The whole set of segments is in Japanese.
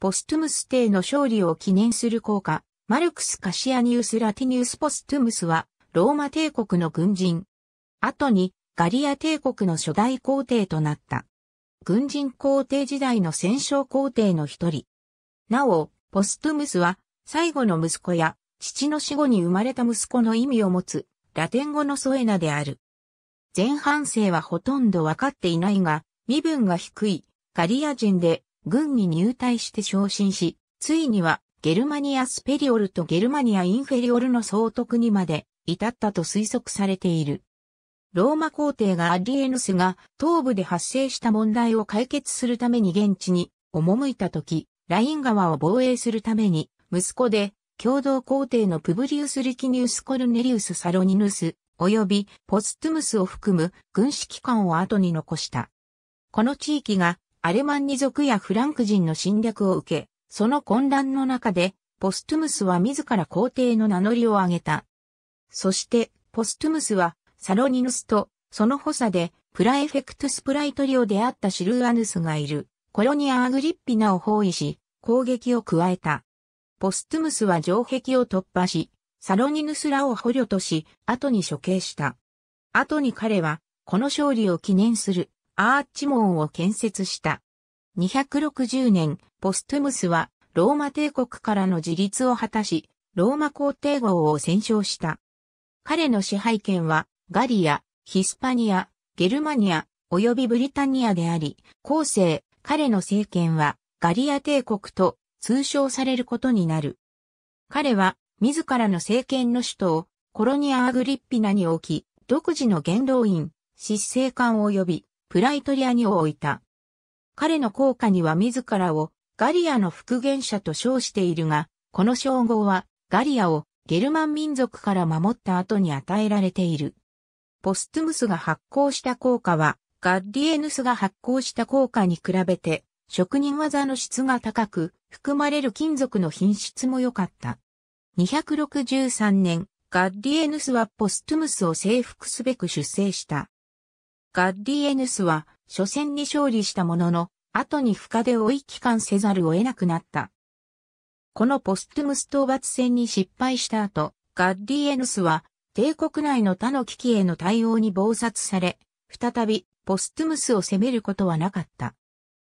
ポストゥムス帝の勝利を記念する効果、マルクス・カシアニウス・ラティニウス・ポストゥムスは、ローマ帝国の軍人。後に、ガリア帝国の初代皇帝となった。軍人皇帝時代の戦勝皇帝の一人。なお、ポストゥムスは、最後の息子や、父の死後に生まれた息子の意味を持つ、ラテン語のソエナである。前半生はほとんどわかっていないが、身分が低い、ガリア人で、軍に入隊して昇進し、ついにはゲルマニアスペリオルとゲルマニアインフェリオルの総督にまで至ったと推測されている。ローマ皇帝がアリエヌスが東部で発生した問題を解決するために現地に赴いた時、ライン川を防衛するために、息子で共同皇帝のプブリウス・リキニウス・コルネリウス・サロニヌス、及びポストゥムスを含む軍指機関を後に残した。この地域がアルマンニ族やフランク人の侵略を受け、その混乱の中で、ポストゥムスは自ら皇帝の名乗りを上げた。そして、ポストゥムスは、サロニヌスと、その補佐で、プラエフェクトスプライトリオであったシルーアヌスがいる、コロニア・アグリッピナを包囲し、攻撃を加えた。ポストゥムスは城壁を突破し、サロニヌスらを捕虜とし、後に処刑した。後に彼は、この勝利を記念する、アーチ門を建設した。260年、ポストゥムスはローマ帝国からの自立を果たし、ローマ皇帝号を戦勝した。彼の支配権はガリア、ヒスパニア、ゲルマニア、及びブリタニアであり、後世、彼の政権はガリア帝国と通称されることになる。彼は自らの政権の首都をコロニア・アグリッピナに置き、独自の元老院、執政官及びプライトリアに置いた。彼の効果には自らをガリアの復元者と称しているが、この称号はガリアをゲルマン民族から守った後に与えられている。ポストムスが発行した効果は、ガッリエヌスが発行した効果に比べて、職人技の質が高く、含まれる金属の品質も良かった。263年、ガッリエヌスはポストムスを征服すべく出征した。ガッディエヌスは、初戦に勝利したものの、後に深で追い帰還せざるを得なくなった。このポストゥムス討伐戦に失敗した後、ガッディエヌスは、帝国内の他の危機への対応に暴殺され、再び、ポストゥムスを攻めることはなかった。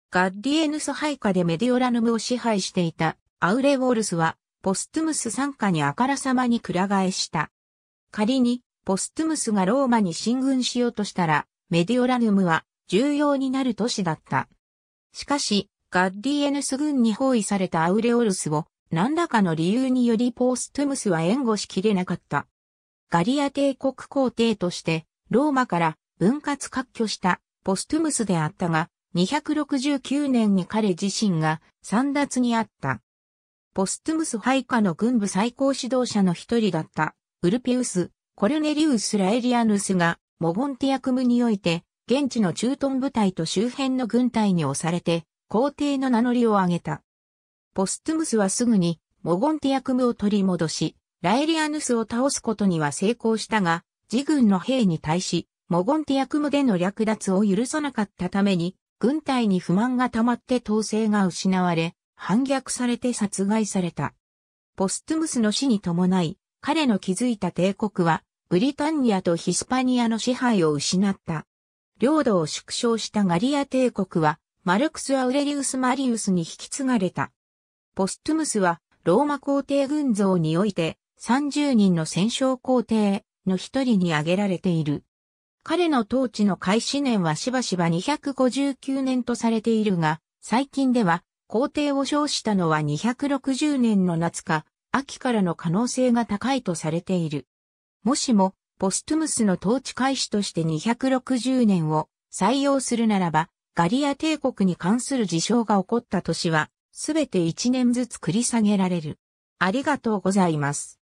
ガッディエヌス配下でメディオラヌムを支配していたアウレウォルスは、ポストゥムス参加にあからさまにくら替えした。仮に、ポストゥムスがローマに進軍しようとしたら、メディオラヌムは重要になる都市だった。しかし、ガッディエヌス軍に包囲されたアウレオルスを何らかの理由によりポーストゥムスは援護しきれなかった。ガリア帝国皇帝としてローマから分割割拠したポストゥムスであったが、269年に彼自身が散奪にあった。ポストゥムス配下の軍部最高指導者の一人だった、ウルピウス、コルネリウス・ラエリアヌスがモゴンティアクムにおいて、現地の駐屯部隊と周辺の軍隊に押されて、皇帝の名乗りを上げた。ポストゥムスはすぐに、モゴンティアクムを取り戻し、ライリアヌスを倒すことには成功したが、自軍の兵に対し、モゴンティアクムでの略奪を許さなかったために、軍隊に不満が溜まって統制が失われ、反逆されて殺害された。ポストゥムスの死に伴い、彼の築いた帝国は、ブリタンニアとヒスパニアの支配を失った。領土を縮小したガリア帝国は、マルクス・アウレリウス・マリウスに引き継がれた。ポストゥムスは、ローマ皇帝群像において、30人の戦勝皇帝の一人に挙げられている。彼の統治の開始年はしばしば259年とされているが、最近では皇帝を称したのは260年の夏か、秋からの可能性が高いとされている。もしも、ポストムスの統治開始として260年を採用するならば、ガリア帝国に関する事象が起こった年は、すべて1年ずつ繰り下げられる。ありがとうございます。